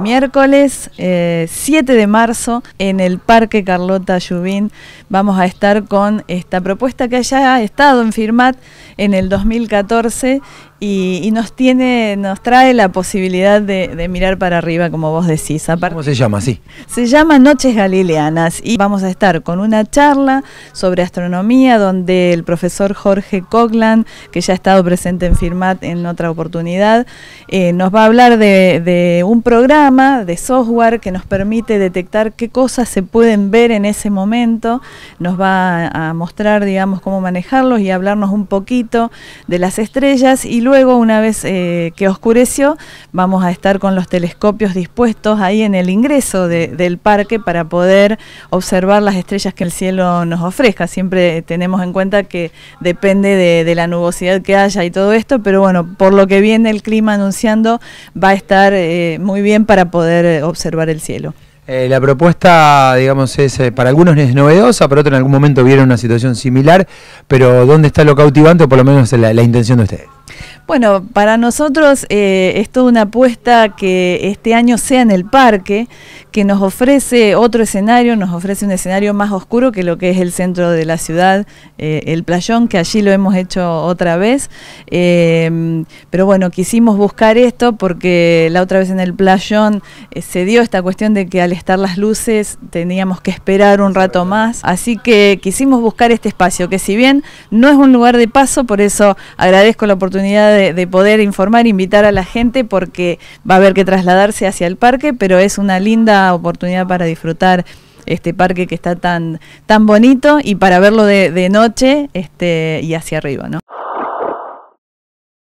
miércoles 7 eh, de marzo en el Parque Carlota Yubín Vamos a estar con esta propuesta que haya ha estado en Firmat en el 2014 y, nos tiene, nos trae la posibilidad de, mirar para arriba, como vos decís. ¿Cómo se llama? Sí. Se llama Noches Galileanas y vamos a estar con una charla sobre astronomía donde el profesor Jorge Coglan, que ya ha estado presente en Firmat en otra oportunidad, eh, nos va a hablar de, de un programa de software que nos permite detectar qué cosas se pueden ver en ese momento. Nos va a mostrar, digamos, cómo manejarlos y hablarnos un poquito de las estrellas y luego luego, una vez eh, que oscureció, vamos a estar con los telescopios dispuestos ahí en el ingreso del parque para poder observar las estrellas que el cielo nos ofrezca. Siempre tenemos en cuenta que depende de, la nubosidad que haya y todo esto, pero bueno, por lo que viene el clima anunciando, va a estar eh, muy bien para poder eh, observar el cielo. la propuesta, digamos, es para algunos es novedosa, para otros en algún momento vieron una situación similar, pero ¿dónde está lo cautivante o por lo menos la, la intención de ustedes? Bueno, para nosotros eh, es toda una apuesta que este año sea en el parque, que nos ofrece otro escenario, nos ofrece un escenario más oscuro que lo que es el centro de la ciudad, eh, el playón, que allí lo hemos hecho otra vez. Em, pero bueno, quisimos buscar esto porque la otra vez en el playón eh, se dio esta cuestión de que al estar las luces teníamos que esperar un rato más. Así que quisimos buscar este espacio, que si bien no es un lugar de paso, por eso agradezco la oportunidad de, poder informar, invitar a la gente porque va a haber que trasladarse hacia el parque, pero es una linda oportunidad para disfrutar este parque que está tan, tan bonito y para verlo de, de noche este, y hacia arriba, ¿no?